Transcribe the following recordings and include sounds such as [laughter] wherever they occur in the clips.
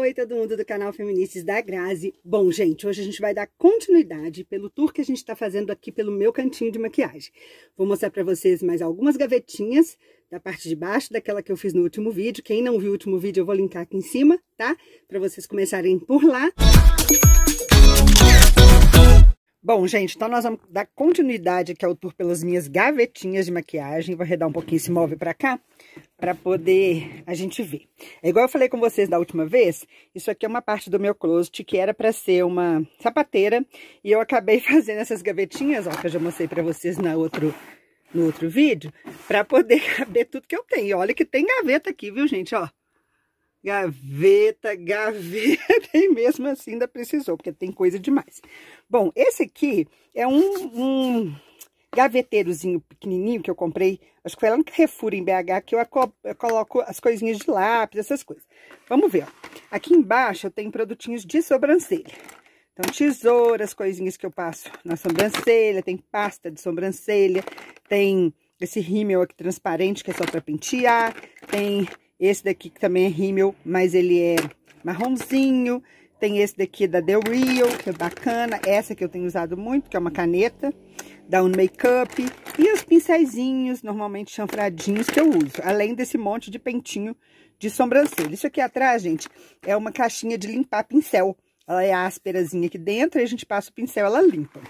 Oi, todo mundo do canal Feministas da Grazi. Bom, gente, hoje a gente vai dar continuidade pelo tour que a gente está fazendo aqui pelo meu cantinho de maquiagem. Vou mostrar para vocês mais algumas gavetinhas da parte de baixo, daquela que eu fiz no último vídeo. Quem não viu o último vídeo, eu vou linkar aqui em cima, tá? Para vocês começarem por lá. Música Bom, gente, então nós vamos dar continuidade aqui ao tour pelas minhas gavetinhas de maquiagem. Vou arredar um pouquinho esse móvel pra cá, pra poder a gente ver. É igual eu falei com vocês da última vez, isso aqui é uma parte do meu closet que era pra ser uma sapateira. E eu acabei [laughs] fazendo essas gavetinhas, ó, que eu já mostrei pra vocês na outro, no outro vídeo, pra poder [laughs] caber tudo que eu tenho. Olha que tem gaveta aqui, viu, gente, ó. Gaveta, gaveta, [laughs] e mesmo assim ainda precisou, porque tem coisa demais. Bom, esse aqui é um, um gaveteirozinho pequenininho que eu comprei, acho que foi lá no Carrefour em BH, que eu, eu coloco as coisinhas de lápis, essas coisas. Vamos ver, ó. Aqui embaixo eu tenho produtinhos de sobrancelha. Então, tesouras, coisinhas que eu passo na sobrancelha, tem pasta de sobrancelha, tem esse rímel aqui transparente que é só para pentear, tem esse daqui que também é rímel, mas ele é marronzinho. Tem esse daqui da The Real, que é bacana. Essa que eu tenho usado muito, que é uma caneta da Unmakeup Makeup. E os pincéis, normalmente chanfradinhos, que eu uso. Além desse monte de pentinho de sobrancelha. Isso aqui atrás, gente, é uma caixinha de limpar pincel. Ela é ásperazinha aqui dentro, e a gente passa o pincel, ela limpa.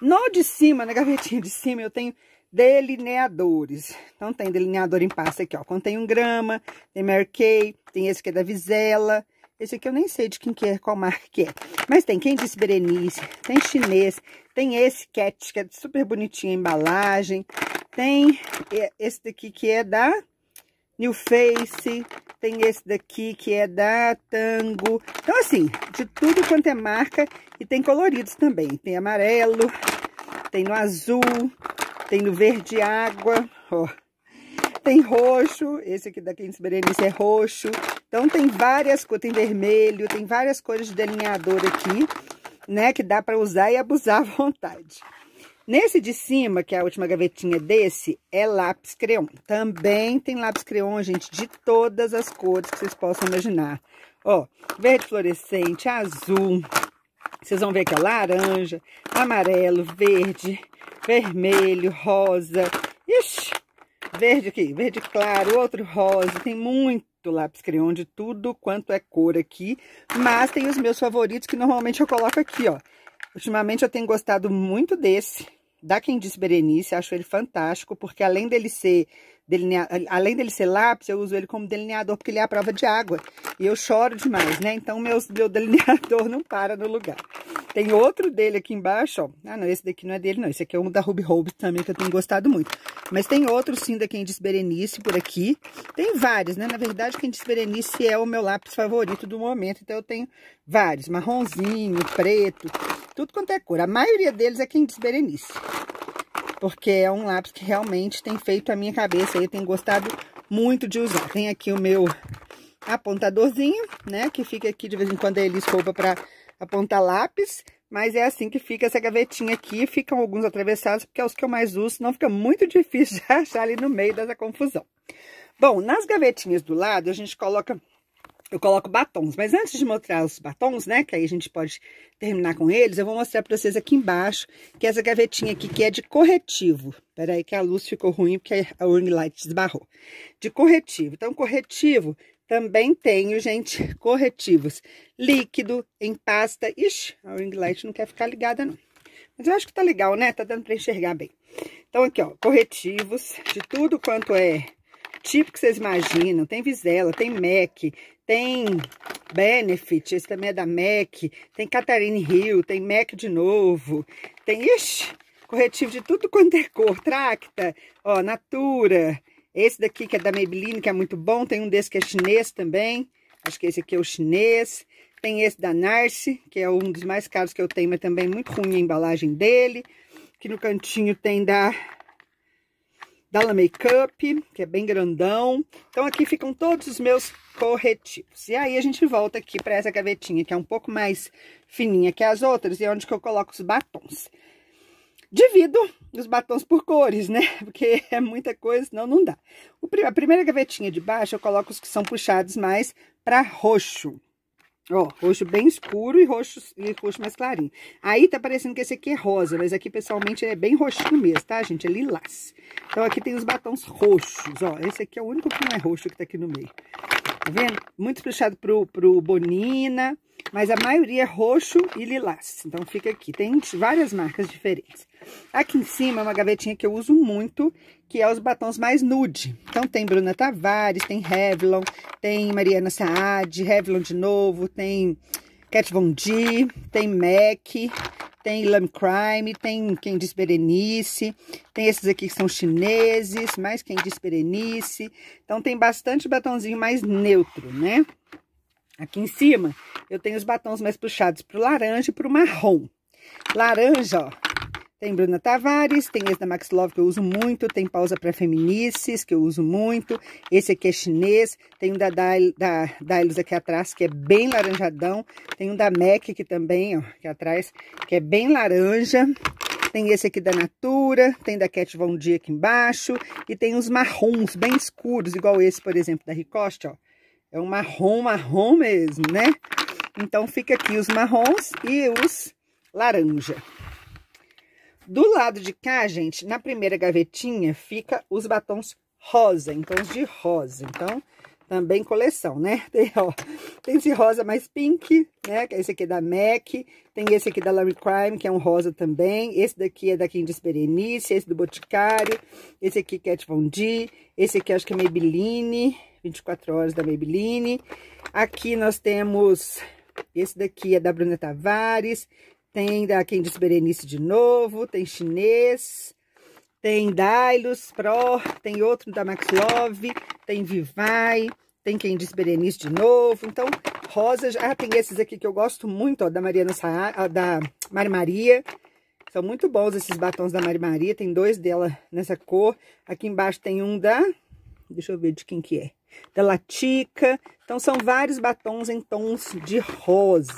No de cima, na gavetinha de cima, eu tenho delineadores. Então, tem delineador em pasta aqui, ó. Contém um grama, tem Mary Kay, tem esse que é da Visela. Esse aqui eu nem sei de quem que é, qual marca que é. Mas tem quem disse Berenice, tem chinês, tem esse Cat, que é super bonitinha a embalagem. Tem esse daqui que é da New Face, tem esse daqui que é da Tango. Então, assim, de tudo quanto é marca, e tem coloridos também. Tem amarelo, tem no azul, tem no verde água, ó. Tem roxo, esse aqui da Quintes Berenice é roxo. Então tem várias cores, tem vermelho, tem várias cores de delineador aqui, né? Que dá para usar e abusar à [laughs] vontade. Nesse de cima, que é a última gavetinha desse, é lápis creon. Também tem lápis creon, gente, de todas as cores que vocês possam imaginar. Ó, verde fluorescente, azul, vocês vão ver que é laranja, amarelo, verde, vermelho, rosa. Ixi, verde aqui, verde claro, outro rosa. Tem muito lápis crayon de tudo quanto é cor aqui. Mas tem os meus favoritos que normalmente eu coloco aqui, ó. Ultimamente eu tenho gostado muito desse, da Quem Disse Berenice. Acho ele fantástico, porque além dele ser delineador, além dele ser lápis, eu uso ele como delineador porque ele é a prova de água. E eu choro demais, né? Então, meu delineador [laughs] não para no lugar. Tem outro dele aqui embaixo, ó. Ah, não, esse daqui não é dele, não. Esse aqui é um da Ruby Hobbs também, que eu tenho gostado muito. Mas tem outro, sim, da Candice Berenice por aqui. Tem vários, né? Na verdade, Candice Berenice é o meu lápis favorito do momento. Então, eu tenho vários. Marronzinho, preto, tudo quanto é cor. A maioria deles é Candice Berenice porque é um lápis que realmente tem feito a minha cabeça e tem gostado muito de usar. Tem aqui o meu apontadorzinho, né, que fica aqui de vez em quando ele escova para apontar lápis, mas é assim que fica essa gavetinha aqui, ficam alguns atravessados, porque é os que eu mais uso, senão fica muito [laughs] difícil de achar ali no meio dessa confusão. Bom, nas gavetinhas do lado, a gente coloca eu coloco batons. Mas antes de mostrar os batons, né, que aí a gente pode terminar com eles, eu vou mostrar pra vocês aqui embaixo, que é essa gavetinha aqui, que é de corretivo. Pera aí que a luz ficou ruim, porque a ring Light esbarrou. De corretivo. Então, corretivo, também tenho, gente, [laughs] corretivos líquido, em pasta. Ixi, a ring Light não quer ficar ligada, não. Mas eu acho que tá legal, né? Tá dando pra enxergar bem. Então, aqui, ó, corretivos de tudo quanto é tipo que vocês imaginam. Tem Visela, tem MAC, tem Benefit, esse também é da MAC, tem Catarine Hill, tem MAC de novo, tem, ixi, corretivo de tudo quanto é cor, Tracta, ó, Natura, esse daqui que é da Maybelline, que é muito bom, tem um desse que é chinês também, acho que esse aqui é o chinês, tem esse da Narce, que é um dos mais caros que eu tenho, mas também é muito ruim a embalagem dele, aqui no cantinho tem da Dalla Makeup, que é bem grandão. Então, aqui ficam todos os meus corretivos. E aí, a gente volta aqui para essa gavetinha, que é um pouco mais fininha que as outras, e é onde que eu coloco os batons. Divido os batons por cores, né? [laughs] Porque é muita coisa, senão não dá. a primeira gavetinha de baixo, eu coloco os que são puxados mais para roxo. Ó, roxo bem escuro e roxo, e roxo mais clarinho. Aí tá parecendo que esse aqui é rosa, mas aqui, pessoalmente, é bem roxinho mesmo, tá, gente? É lilás. Então, aqui tem os batons roxos, ó. Esse aqui é o único que não é roxo que tá aqui no meio. Tá vendo? Muito puxado pro, pro Bonina, mas a maioria é roxo e lilás. Então, fica aqui. Tem várias marcas diferentes. Aqui em cima é uma gavetinha que eu uso muito, que é os batons mais nude. Então, tem Bruna Tavares, tem Revlon, tem Mariana Saad, Revlon de novo, tem Kat Von D, tem MAC, tem Lamb Crime, tem quem diz Berenice, tem esses aqui que são chineses, mais quem diz Berenice. Então, tem bastante batonzinho mais neutro, né? Aqui em cima, eu tenho os batons mais puxados para o laranja e para o marrom. Laranja, ó, tem Bruna Tavares, tem esse da Max Love que eu uso muito, tem Pausa para Feminices que eu uso muito, esse aqui é chinês, tem um da Dailos da, aqui atrás que é bem laranjadão, tem um da MAC que também, ó, aqui atrás, que é bem laranja, tem esse aqui da Natura, tem da Cat Von D aqui embaixo e tem uns marrons bem escuros, igual esse, por exemplo, da Ricoste, ó. É um marrom, marrom mesmo, né? Então, fica aqui os marrons e os laranja. Do lado de cá, gente, na primeira gavetinha fica os batons rosa, então tons de rosa. Então, também coleção, né? [laughs] Tem, ó, tem esse rosa mais pink, né? É esse aqui da MAC. Tem esse aqui da Larry Crime, que é um rosa também. Esse daqui é da Kindis Berenice. Esse do Boticário. Esse aqui é Von D. Esse aqui acho que é Maybelline. 24 horas da Maybelline. Aqui nós temos... Esse daqui é da Bruna Tavares. Tem da quem diz Berenice de novo, tem chinês, tem Dailos Pro, tem outro da Max Love, tem Vivai, tem quem diz Berenice de novo. Então, rosas, ah, tem esses aqui que eu gosto muito, ó, da Mariana Sa ah, da Mari Maria. São muito bons esses batons da Mari Maria, tem dois dela nessa cor. Aqui embaixo tem um da, deixa eu ver de quem que é, da Latica. Então, são vários batons em tons de rosa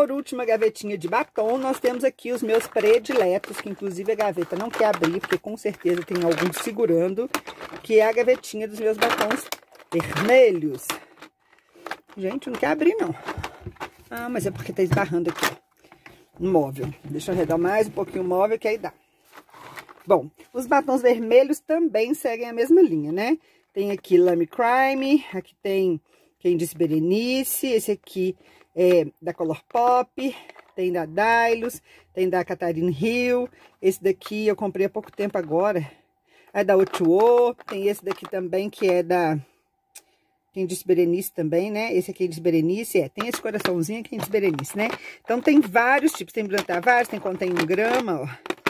por último, a gavetinha de batom, nós temos aqui os meus prediletos, que inclusive a gaveta não quer abrir, porque com certeza tem algum segurando, que é a gavetinha dos meus batons vermelhos. Gente, não quer abrir, não. Ah, mas é porque tá esbarrando aqui, no móvel. Deixa eu arredar mais um pouquinho o móvel, que aí dá. Bom, os batons vermelhos também seguem a mesma linha, né? Tem aqui Lame Crime, aqui tem Quem Disse Berenice, esse aqui é, da Color Pop, tem da Dylos, tem da Catarina Hill. Esse daqui eu comprei há pouco tempo agora. É da Otuo. Tem esse daqui também que é da... Quem disse Berenice também, né? Esse aqui é de Berenice, é. Tem esse coraçãozinho aqui de Berenice, né? Então, tem vários tipos. Tem Bruna Tavares, tem Contém um Grama, ó.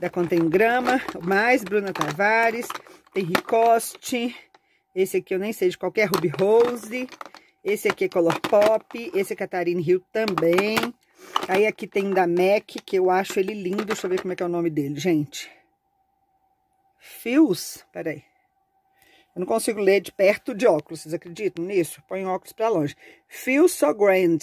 Da Contém um Grama, mais Bruna Tavares. Tem Ricoste. Esse aqui eu nem sei de qualquer Ruby Rose. Esse aqui é Color Pop, esse é rio Hill também. Aí aqui tem da MAC, que eu acho ele lindo. Deixa eu ver como é que é o nome dele, gente. Fios, peraí. Eu não consigo ler de perto de óculos, vocês acreditam nisso? Põe óculos pra longe. Fios So Grand.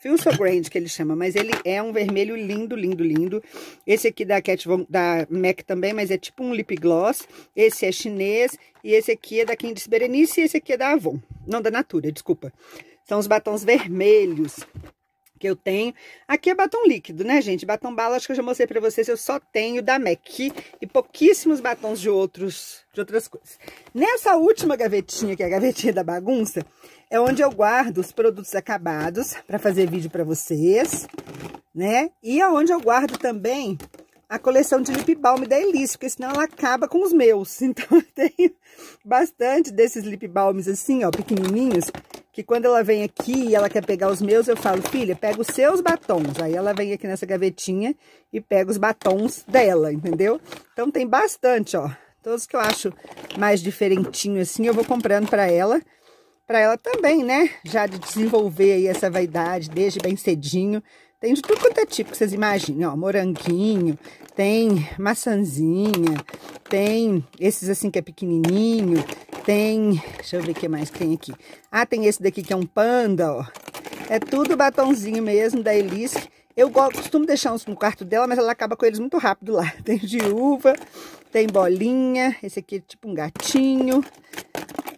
Feel So Grand, que ele chama, mas ele é um vermelho lindo, lindo, lindo. Esse aqui da Cat Von, da MAC também, mas é tipo um lip gloss. Esse é chinês e esse aqui é da Candice Berenice e esse aqui é da Avon. Não, da Natura, desculpa. São os batons vermelhos que eu tenho. Aqui é batom líquido, né, gente? Batom bala, acho que eu já mostrei pra vocês, eu só tenho da MAC e pouquíssimos batons de, outros, de outras coisas. Nessa última gavetinha, que é a gavetinha da bagunça, é onde eu guardo os produtos acabados pra fazer vídeo pra vocês, né? E é onde eu guardo também a coleção de lip balm da Elise, porque senão ela acaba com os meus. [laughs] Então, eu tenho bastante desses lip balms assim, ó, pequenininhos, que quando ela vem aqui e ela quer pegar os meus, eu falo, filha, pega os seus batons. Aí ela vem aqui nessa gavetinha e pega os batons dela, entendeu? Então, tem bastante, ó. Todos que eu acho mais diferentinho assim, eu vou comprando para ela para ela também, né? Já de desenvolver aí essa vaidade desde bem cedinho, tem de tudo quanto é tipo que vocês imaginam, ó, moranguinho, tem maçãzinha, tem esses assim que é pequenininho, tem, deixa eu ver o que mais tem aqui. Ah, tem esse daqui que é um panda, ó. É tudo batonzinho mesmo da Elisque. Eu costumo deixar uns no quarto dela, mas ela acaba com eles muito rápido lá. [laughs] Tem de uva, tem bolinha, esse aqui é tipo um gatinho.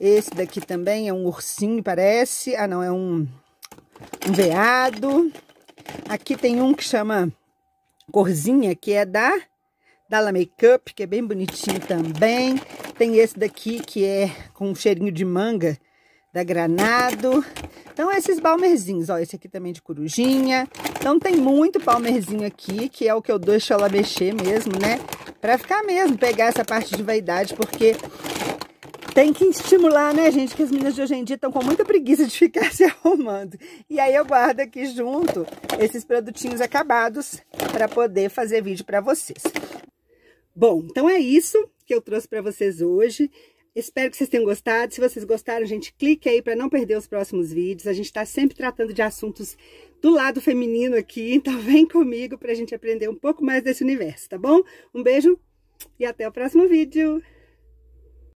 Esse daqui também é um ursinho, parece. Ah, não, é um, um veado. Aqui tem um que chama Corzinha, que é da Dalla Makeup, que é bem bonitinho também. Tem esse daqui, que é com um cheirinho de manga da Granado. Então, esses balmerzinhos ó, esse aqui também de corujinha. Então, tem muito palmerzinho aqui, que é o que eu deixo ela mexer mesmo, né? Pra ficar mesmo, pegar essa parte de vaidade, porque tem que estimular, né, gente? Que as meninas de hoje em dia estão com muita preguiça de ficar [laughs] se arrumando. E aí eu guardo aqui junto esses produtinhos acabados para poder fazer vídeo para vocês. Bom, então é isso que eu trouxe para vocês hoje. Espero que vocês tenham gostado. Se vocês gostaram, gente, clique aí para não perder os próximos vídeos. A gente está sempre tratando de assuntos do lado feminino aqui, então [laughs] vem comigo para a gente aprender um pouco mais desse universo, tá bom? Um beijo e até o próximo vídeo!